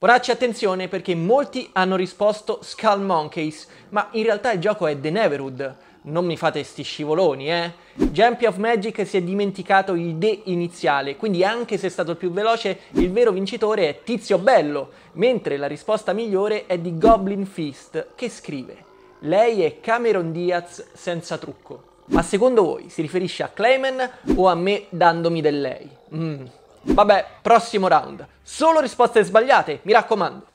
Poracci attenzione perché molti hanno risposto Skull Monkeys, ma in realtà il gioco è The Neverhood. Non mi fate sti scivoloni, eh? Jampi of Magic si è dimenticato il D iniziale, quindi anche se è stato il più veloce, il vero vincitore è Tizio Bello, mentre la risposta migliore è di Goblin Fist, che scrive Lei è Cameron Diaz senza trucco. Ma secondo voi si riferisce a Clayman o a me dandomi del lei? Mmm, Vabbè, prossimo round. Solo risposte sbagliate, mi raccomando.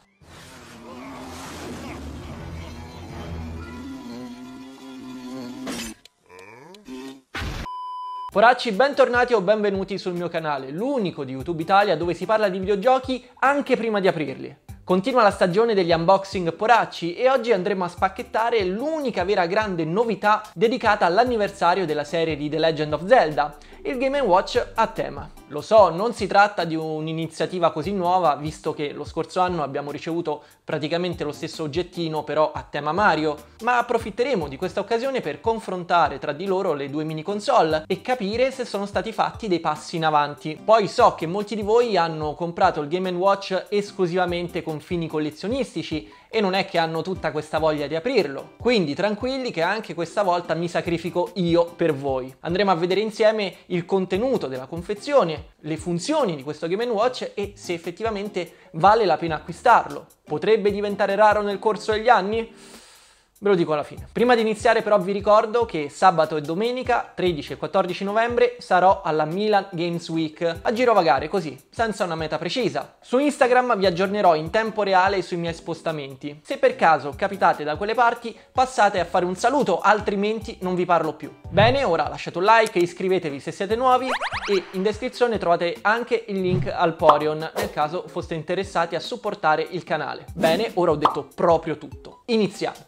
Poracci, bentornati o benvenuti sul mio canale, l'unico di YouTube Italia dove si parla di videogiochi anche prima di aprirli. Continua la stagione degli unboxing poracci e oggi andremo a spacchettare l'unica vera grande novità dedicata all'anniversario della serie di The Legend of Zelda il Game Watch a tema. Lo so, non si tratta di un'iniziativa così nuova, visto che lo scorso anno abbiamo ricevuto praticamente lo stesso oggettino, però a tema Mario, ma approfitteremo di questa occasione per confrontare tra di loro le due mini console e capire se sono stati fatti dei passi in avanti. Poi so che molti di voi hanno comprato il Game Watch esclusivamente con fini collezionistici e non è che hanno tutta questa voglia di aprirlo. Quindi tranquilli che anche questa volta mi sacrifico io per voi. Andremo a vedere insieme il contenuto della confezione, le funzioni di questo Game Watch e se effettivamente vale la pena acquistarlo. Potrebbe diventare raro nel corso degli anni? Ve lo dico alla fine. Prima di iniziare però vi ricordo che sabato e domenica 13 e 14 novembre sarò alla Milan Games Week a girovagare così, senza una meta precisa. Su Instagram vi aggiornerò in tempo reale sui miei spostamenti. Se per caso capitate da quelle parti passate a fare un saluto, altrimenti non vi parlo più. Bene, ora lasciate un like, iscrivetevi se siete nuovi e in descrizione trovate anche il link al Porion nel caso foste interessati a supportare il canale. Bene, ora ho detto proprio tutto. Iniziamo!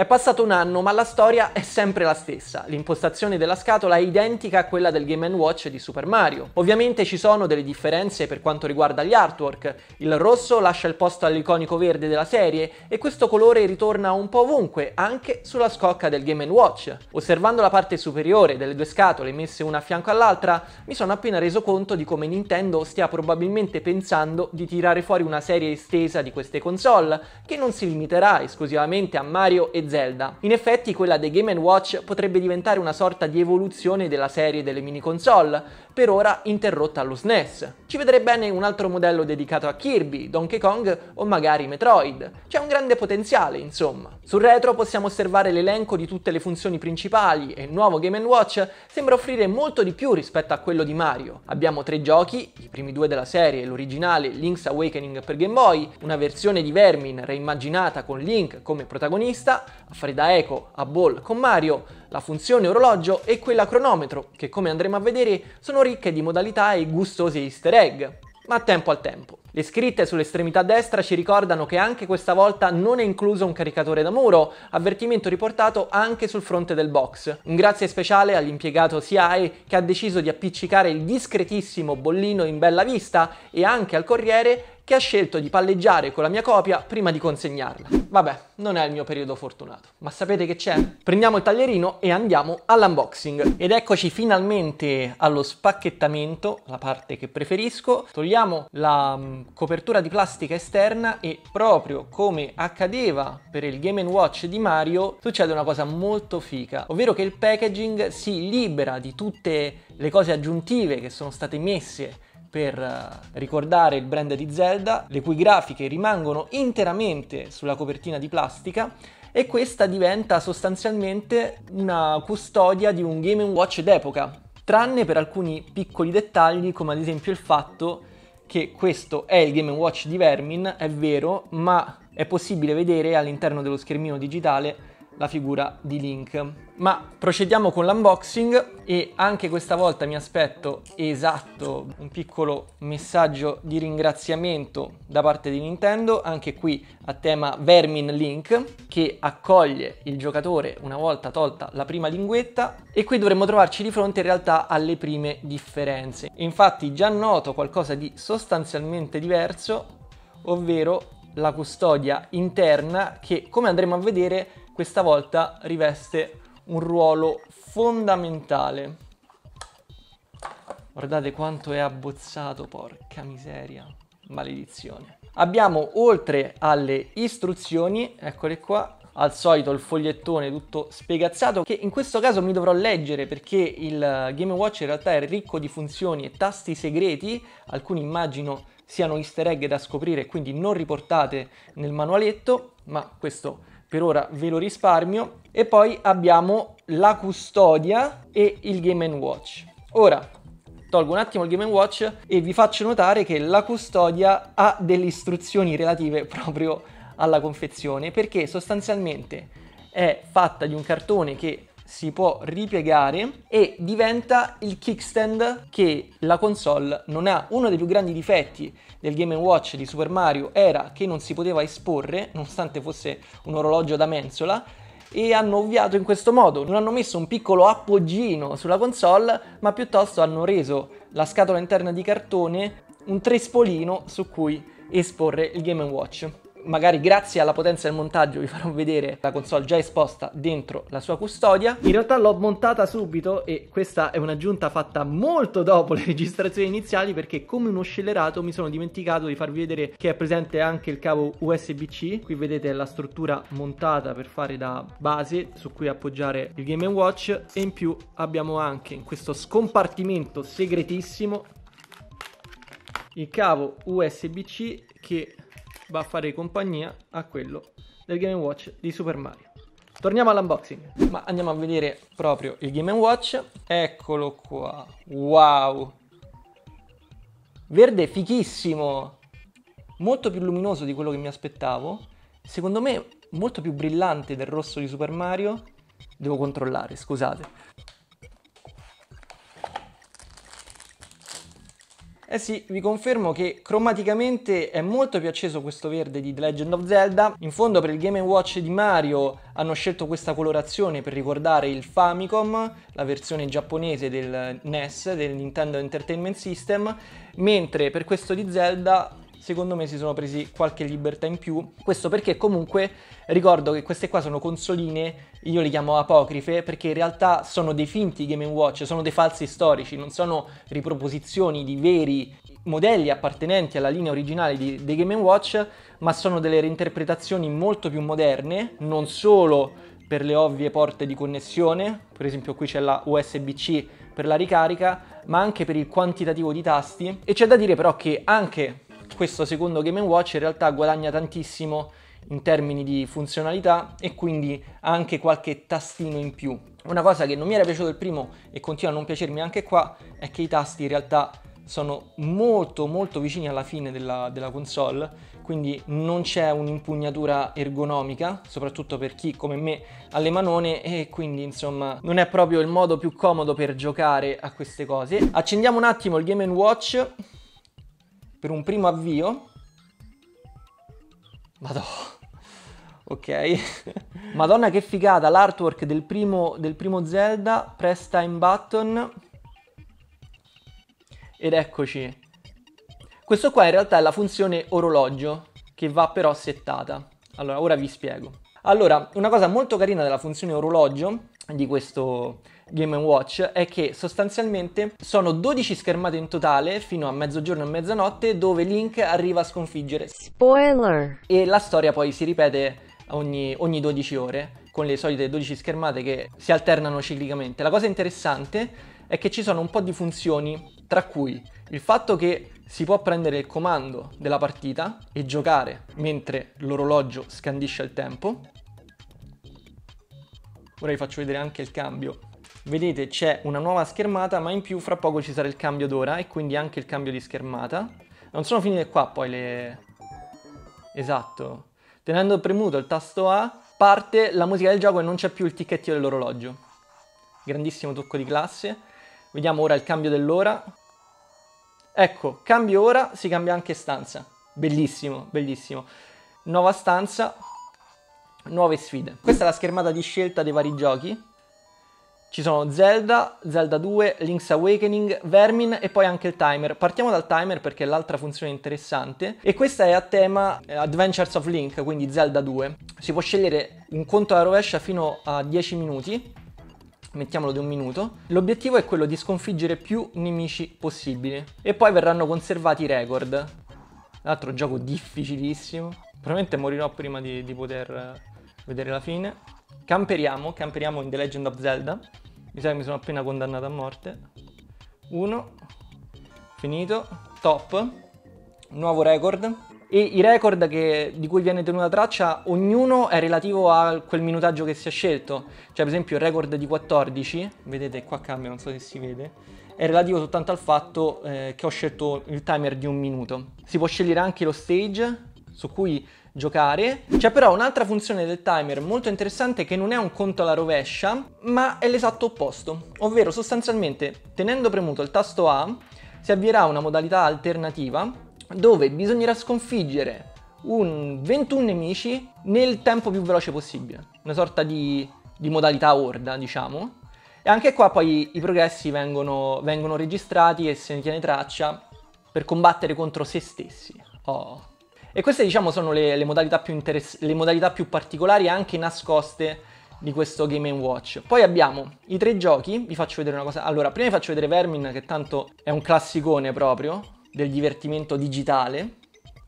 È passato un anno, ma la storia è sempre la stessa. L'impostazione della scatola è identica a quella del Game Watch di Super Mario. Ovviamente ci sono delle differenze per quanto riguarda gli artwork. Il rosso lascia il posto all'iconico verde della serie e questo colore ritorna un po' ovunque, anche sulla scocca del Game Watch. Osservando la parte superiore delle due scatole messe una a fianco all'altra, mi sono appena reso conto di come Nintendo stia probabilmente pensando di tirare fuori una serie estesa di queste console, che non si limiterà esclusivamente a Mario e Zelda. In effetti quella dei Game Watch potrebbe diventare una sorta di evoluzione della serie delle mini console, per ora interrotta allo SNES. Ci vedrebbe bene un altro modello dedicato a Kirby, Donkey Kong o magari Metroid. C'è un grande potenziale, insomma. Sul retro possiamo osservare l'elenco di tutte le funzioni principali e il nuovo Game Watch sembra offrire molto di più rispetto a quello di Mario. Abbiamo tre giochi, i primi due della serie, l'originale Link's Awakening per Game Boy, una versione di Vermin reimmaginata con Link come protagonista, a fare da eco a Ball con Mario, la funzione orologio e quella cronometro, che come andremo a vedere sono ricche di modalità e gustose easter egg ma a tempo al tempo. Le scritte sull'estremità destra ci ricordano che anche questa volta non è incluso un caricatore da muro, avvertimento riportato anche sul fronte del box. Un grazie speciale all'impiegato SIAE che ha deciso di appiccicare il discretissimo bollino in bella vista e anche al corriere che ha scelto di palleggiare con la mia copia prima di consegnarla. Vabbè, non è il mio periodo fortunato, ma sapete che c'è? Prendiamo il taglierino e andiamo all'unboxing. Ed eccoci finalmente allo spacchettamento, la parte che preferisco. Togliamo la mm, copertura di plastica esterna e proprio come accadeva per il Game Watch di Mario, succede una cosa molto fica, ovvero che il packaging si libera di tutte le cose aggiuntive che sono state messe per eh, ricordare il brand di Zelda, le cui grafiche rimangono interamente sulla copertina di plastica e questa diventa sostanzialmente una custodia di un Game Watch d'epoca, tranne per alcuni piccoli dettagli come ad esempio il fatto che questo è il Game Watch di Vermin, è vero, ma è possibile vedere all'interno dello schermino digitale la figura di Link. Ma procediamo con l'unboxing e anche questa volta mi aspetto esatto un piccolo messaggio di ringraziamento da parte di Nintendo, anche qui a tema Vermin Link, che accoglie il giocatore una volta tolta la prima linguetta e qui dovremmo trovarci di fronte in realtà alle prime differenze. Infatti già noto qualcosa di sostanzialmente diverso, ovvero la custodia interna che come andremo a vedere questa volta riveste un ruolo fondamentale. Guardate quanto è abbozzato, porca miseria, maledizione. Abbiamo oltre alle istruzioni, eccole qua, al solito il fogliettone tutto spiegazzato che in questo caso mi dovrò leggere perché il Game Watch in realtà è ricco di funzioni e tasti segreti, alcuni immagino siano easter egg da scoprire quindi non riportate nel manualetto, ma questo per ora ve lo risparmio e poi abbiamo la custodia e il Game Watch. Ora tolgo un attimo il Game Watch e vi faccio notare che la custodia ha delle istruzioni relative proprio alla confezione perché sostanzialmente è fatta di un cartone che si può ripiegare e diventa il kickstand che la console non ha. Uno dei più grandi difetti del Game Watch di Super Mario era che non si poteva esporre, nonostante fosse un orologio da mensola, e hanno ovviato in questo modo. Non hanno messo un piccolo appoggino sulla console, ma piuttosto hanno reso la scatola interna di cartone un trespolino su cui esporre il Game Watch magari grazie alla potenza del montaggio vi farò vedere la console già esposta dentro la sua custodia. In realtà l'ho montata subito e questa è un'aggiunta fatta molto dopo le registrazioni iniziali perché come uno scellerato mi sono dimenticato di farvi vedere che è presente anche il cavo USB-C. Qui vedete la struttura montata per fare da base su cui appoggiare il Game Watch e in più abbiamo anche in questo scompartimento segretissimo il cavo USB-C che va a fare compagnia a quello del Game Watch di Super Mario. Torniamo all'unboxing, ma andiamo a vedere proprio il Game Watch. Eccolo qua, wow! Verde fichissimo, molto più luminoso di quello che mi aspettavo. Secondo me molto più brillante del rosso di Super Mario. Devo controllare, scusate. Eh sì, vi confermo che cromaticamente è molto più acceso questo verde di The Legend of Zelda. In fondo per il Game Watch di Mario hanno scelto questa colorazione per ricordare il Famicom, la versione giapponese del NES, del Nintendo Entertainment System, mentre per questo di Zelda secondo me si sono presi qualche libertà in più. Questo perché comunque ricordo che queste qua sono consoline, io le chiamo apocrife, perché in realtà sono dei finti Game Watch, sono dei falsi storici, non sono riproposizioni di veri modelli appartenenti alla linea originale di, di Game Watch, ma sono delle reinterpretazioni molto più moderne, non solo per le ovvie porte di connessione, per esempio qui c'è la USB-C per la ricarica, ma anche per il quantitativo di tasti e c'è da dire però che anche questo secondo Game Watch in realtà guadagna tantissimo in termini di funzionalità e quindi ha anche qualche tastino in più. Una cosa che non mi era piaciuto il primo e continua a non piacermi anche qua è che i tasti in realtà sono molto molto vicini alla fine della, della console quindi non c'è un'impugnatura ergonomica soprattutto per chi come me ha le manone e quindi insomma non è proprio il modo più comodo per giocare a queste cose accendiamo un attimo il Game Watch per un primo avvio. Madonna. Ok. Madonna che figata l'artwork del primo, del primo Zelda, press time button. Ed eccoci. Questo qua in realtà è la funzione orologio che va però settata. Allora, ora vi spiego. Allora, una cosa molto carina della funzione orologio di questo Game Watch è che sostanzialmente sono 12 schermate in totale fino a mezzogiorno e mezzanotte dove Link arriva a sconfiggere. Spoiler! E la storia poi si ripete ogni, ogni 12 ore con le solite 12 schermate che si alternano ciclicamente. La cosa interessante è che ci sono un po' di funzioni tra cui il fatto che si può prendere il comando della partita e giocare mentre l'orologio scandisce il tempo. Ora vi faccio vedere anche il cambio Vedete c'è una nuova schermata ma in più fra poco ci sarà il cambio d'ora e quindi anche il cambio di schermata. Non sono finite qua poi le... Esatto. Tenendo premuto il tasto A parte la musica del gioco e non c'è più il ticchettio dell'orologio. Grandissimo tocco di classe. Vediamo ora il cambio dell'ora. Ecco, cambio ora, si cambia anche stanza. Bellissimo, bellissimo. Nuova stanza, nuove sfide. Questa è la schermata di scelta dei vari giochi. Ci sono Zelda, Zelda 2, Link's Awakening, Vermin e poi anche il timer. Partiamo dal timer perché è l'altra funzione interessante e questa è a tema eh, Adventures of Link, quindi Zelda 2. Si può scegliere un conto alla rovescia fino a 10 minuti mettiamolo di un minuto, l'obiettivo è quello di sconfiggere più nemici possibili e poi verranno conservati i record. L'altro gioco difficilissimo, probabilmente morirò prima di, di poter eh, vedere la fine. Camperiamo, camperiamo in The Legend of Zelda mi sa che mi sono appena condannato a morte. Uno. Finito. Top. Nuovo record. E i record che, di cui viene tenuta traccia, ognuno è relativo a quel minutaggio che si è scelto. Cioè, per esempio, il record di 14, vedete qua cambia, non so se si vede, è relativo soltanto al fatto eh, che ho scelto il timer di un minuto. Si può scegliere anche lo stage, su cui giocare. C'è però un'altra funzione del timer molto interessante che non è un conto alla rovescia, ma è l'esatto opposto, ovvero sostanzialmente tenendo premuto il tasto A si avvierà una modalità alternativa dove bisognerà sconfiggere un 21 nemici nel tempo più veloce possibile, una sorta di, di modalità orda diciamo. E anche qua poi i progressi vengono, vengono registrati e se ne tiene traccia per combattere contro se stessi. Oh. E queste diciamo sono le, le, modalità interess- le, modalità più particolari anche nascoste di questo Game Watch. Poi abbiamo i tre giochi, vi faccio vedere una cosa. Allora, prima vi faccio vedere Vermin che tanto è un classicone proprio del divertimento digitale,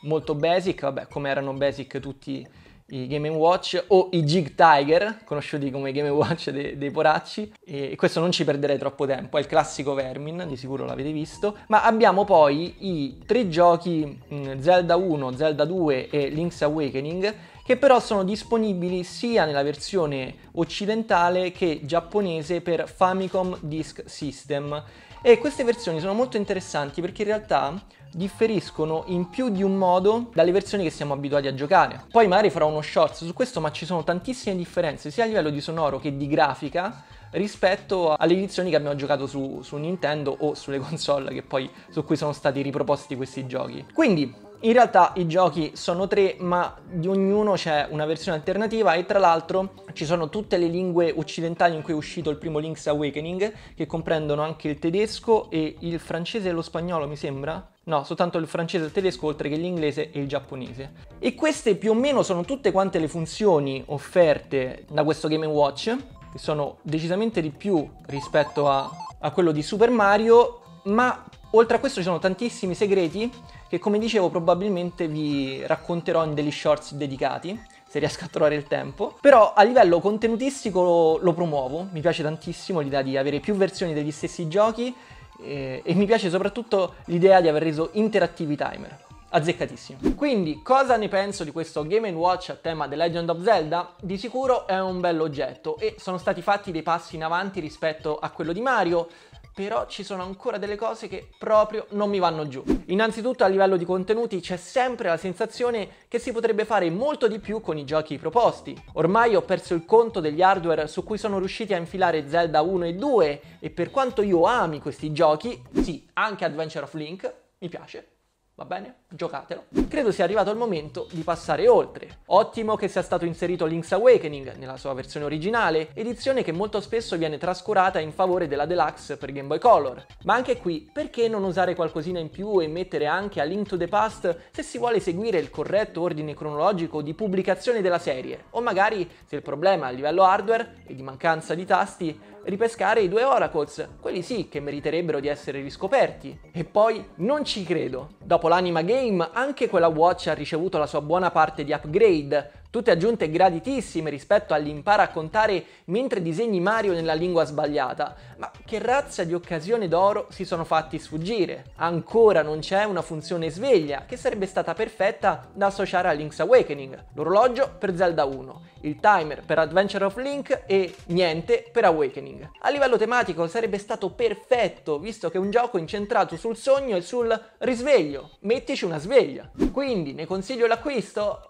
molto basic, vabbè come erano basic tutti i Game Watch o i Jig Tiger, conosciuti come Game Watch dei, dei poracci, e questo non ci perderei troppo tempo, è il classico Vermin, di sicuro l'avete visto, ma abbiamo poi i tre giochi mm, Zelda 1, Zelda 2 e Link's Awakening, che però sono disponibili sia nella versione occidentale che giapponese per Famicom Disk System. E queste versioni sono molto interessanti perché in realtà differiscono in più di un modo dalle versioni che siamo abituati a giocare. Poi magari farò uno shorts su questo, ma ci sono tantissime differenze sia a livello di sonoro che di grafica rispetto alle edizioni che abbiamo giocato su, su Nintendo o sulle console poi, su cui sono stati riproposti questi giochi. Quindi in realtà i giochi sono tre, ma di ognuno c'è una versione alternativa e tra l'altro ci sono tutte le lingue occidentali in cui è uscito il primo Link's Awakening, che comprendono anche il tedesco e il francese e lo spagnolo, mi sembra, No, soltanto il francese e il tedesco, oltre che l'inglese e il giapponese. E queste più o meno sono tutte quante le funzioni offerte da questo Game Watch, che sono decisamente di più rispetto a, a quello di Super Mario, ma oltre a questo ci sono tantissimi segreti che come dicevo probabilmente vi racconterò in degli shorts dedicati se riesco a trovare il tempo. Però a livello contenutistico lo, lo promuovo, mi piace tantissimo l'idea di avere più versioni degli stessi giochi eh, e mi piace soprattutto l'idea di aver reso interattivi i timer. Azzeccatissimo. Quindi, cosa ne penso di questo Game Watch a tema The Legend of Zelda? Di sicuro è un bell'oggetto e sono stati fatti dei passi in avanti rispetto a quello di Mario, però ci sono ancora delle cose che proprio non mi vanno giù. Innanzitutto a livello di contenuti c'è sempre la sensazione che si potrebbe fare molto di più con i giochi proposti. Ormai ho perso il conto degli hardware su cui sono riusciti a infilare Zelda 1 e 2 e per quanto io ami questi giochi, sì, anche Adventure of Link, mi piace, Va bene? Giocatelo. Credo sia arrivato il momento di passare oltre. Ottimo che sia stato inserito Link's Awakening nella sua versione originale, edizione che molto spesso viene trascurata in favore della Deluxe per Game Boy Color. Ma anche qui, perché non usare qualcosina in più e mettere anche a Link to the Past se si vuole seguire il corretto ordine cronologico di pubblicazione della serie? O magari, se il problema è a livello hardware e di mancanza di tasti, ripescare i due Oracles, quelli sì che meriterebbero di essere riscoperti. E poi, non ci credo. Dopo dopo l'Anima Game, anche quella Watch ha ricevuto la sua buona parte di upgrade, Tutte aggiunte graditissime rispetto all'impara a contare mentre disegni Mario nella lingua sbagliata, ma che razza di occasione d'oro si sono fatti sfuggire. Ancora non c'è una funzione sveglia, che sarebbe stata perfetta da associare a Link's Awakening, l'orologio per Zelda 1, il timer per Adventure of Link e niente per Awakening. A livello tematico sarebbe stato perfetto, visto che è un gioco incentrato sul sogno e sul risveglio. Mettici una sveglia. Quindi ne consiglio l'acquisto?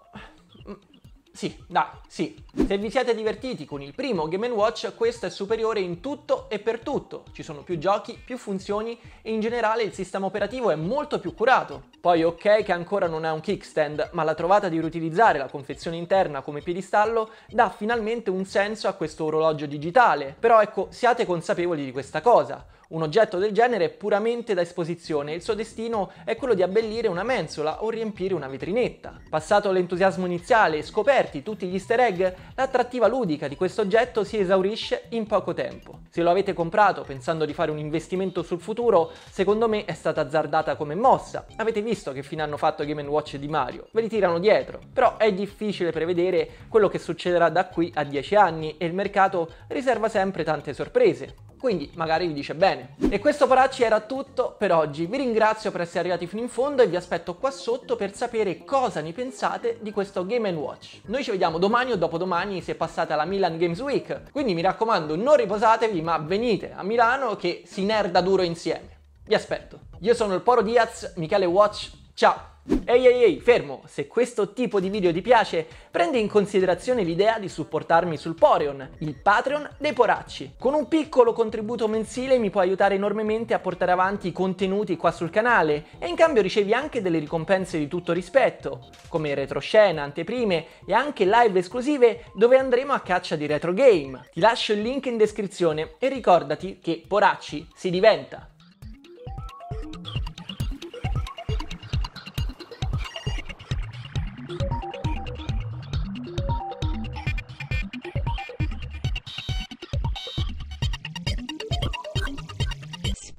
Sì, dai, sì. Se vi siete divertiti con il primo Game Watch, questo è superiore in tutto e per tutto. Ci sono più giochi, più funzioni e in generale il sistema operativo è molto più curato. Poi ok che ancora non è un kickstand, ma la trovata di riutilizzare la confezione interna come piedistallo dà finalmente un senso a questo orologio digitale. Però ecco, siate consapevoli di questa cosa. Un oggetto del genere è puramente da esposizione e il suo destino è quello di abbellire una mensola o riempire una vetrinetta. Passato l'entusiasmo iniziale e scoperti tutti gli easter egg, l'attrattiva ludica di questo oggetto si esaurisce in poco tempo. Se lo avete comprato pensando di fare un investimento sul futuro, secondo me è stata azzardata come mossa. Avete visto che fine hanno fatto Game Watch di Mario, ve li tirano dietro. Però è difficile prevedere quello che succederà da qui a 10 anni e il mercato riserva sempre tante sorprese quindi magari vi dice bene. E questo poracci era tutto per oggi, vi ringrazio per essere arrivati fino in fondo e vi aspetto qua sotto per sapere cosa ne pensate di questo Game Watch. Noi ci vediamo domani o dopodomani se passate alla Milan Games Week, quindi mi raccomando non riposatevi ma venite a Milano che si nerda duro insieme. Vi aspetto. Io sono il Poro Diaz, Michele Watch, ciao! Ehi ehi ehi, fermo! Se questo tipo di video ti piace, prendi in considerazione l'idea di supportarmi sul Poreon, il Patreon dei Poracci. Con un piccolo contributo mensile mi puoi aiutare enormemente a portare avanti i contenuti qua sul canale e in cambio ricevi anche delle ricompense di tutto rispetto, come retroscena, anteprime e anche live esclusive dove andremo a caccia di retro game. Ti lascio il link in descrizione e ricordati che Poracci si diventa!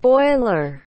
boiler